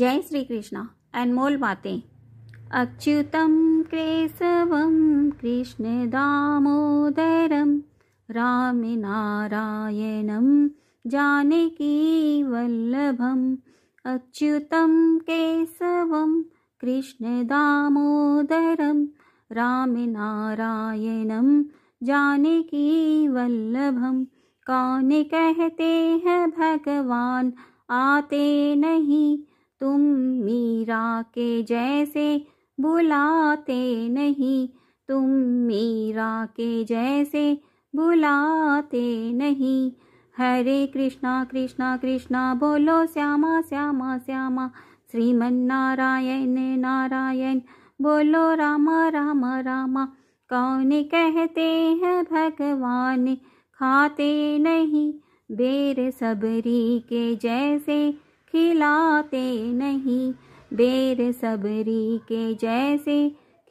जय श्री कृष्ण अनमोल बातें जानकी वल्लभ कृष्णदामोदरं रामनारायणं कृष्ण अच्युतं राम कृष्णदामोदरं जानकी वल्लभम कौन कहते हैं भगवान आते नहीं तुम मीरा के जैसे बुलाते नहीं तुम मीरा के जैसे बुलाते नहीं हरे कृष्णा कृष्णा कृष्णा बोलो श्यामा श्यामा श्यामा श्रीमन नारायण नारायण बोलो रामा रामा रामा कौन कहते हैं भगवान खाते नहीं बेर सबरी के जैसे खिलाते नहीं बेरसबरी के जैसे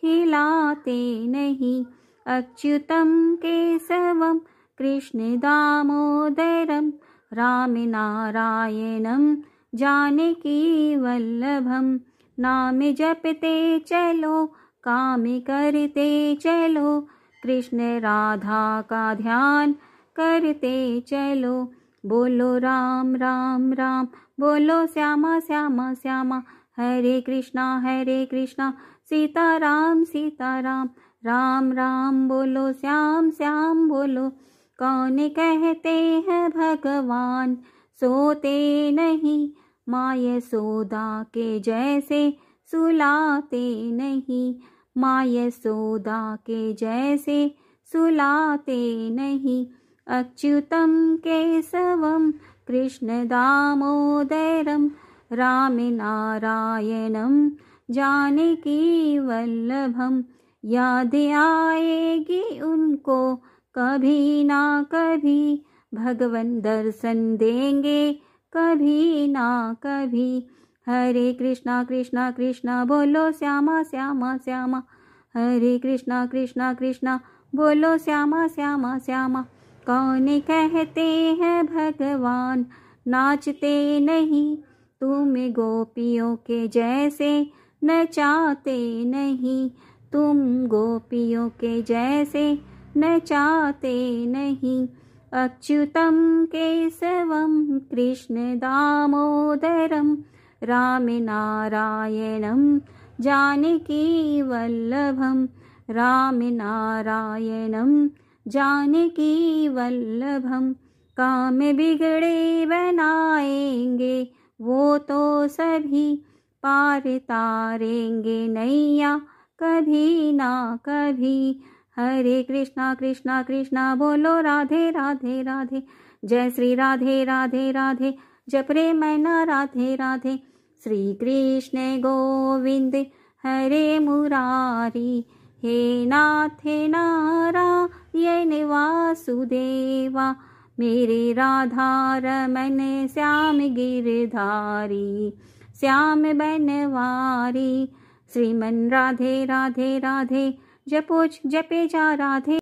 खिलाते नहीं अच्युतम केशवम कृष्ण दामोदरम राम रामनारायणं जानकी वल्लभम नाम जपते चलो काम करते चलो कृष्ण राधा का ध्यान करते चलो बोलो राम राम राम बोलो श्यामा श्यामा श्यामा हरे कृष्णा हरे कृष्णा सीता राम सीता राम राम राम बोलो श्याम श्याम बोलो कौन कहते हैं भगवान सोते नहीं माँ सोदा के जैसे सुलाते नहीं माँ सोदा के जैसे सुलाते नहीं अच्युतं केशवं कृष्णदामोदरं रामिनारायणं जानकीवल्लभं याद आएगी उनको कभी ना कभी भगवान दर्शन देंगे कभी ना कभी हरे कृष्णा कृष्णा कृष्णा बोलो श्यामा श्यामा श्यामा हरे कृष्णा कृष्णा कृष्णा बोलो श्यामा श्यामा श्यामा कौन कहते हैं भगवान नाचते नहीं तुम गोपियों के जैसे नचाते नहीं तुम गोपियों के जैसे नचाते नहीं अच्युतम कृष्ण दामोदरम राम नारायणम जानकी वल्लभम राम नारायणम वल्लभ वल्लभम काम बिगड़े बनाएंगे वो तो सभी पार तारेंगे नैया कभी ना कभी हरे कृष्णा कृष्णा कृष्णा बोलो राधे राधे राधे जय श्री राधे राधे राधे जपरे मैना राधे राधे श्री कृष्ण गोविंद हरे मुरारी हे नाथ हे नारायण वासुदेवा मेरे राधा रमन श्याम गिरधारी श्याम बनवारी श्रीमन राधे राधे राधे जपोच जपे जा राधे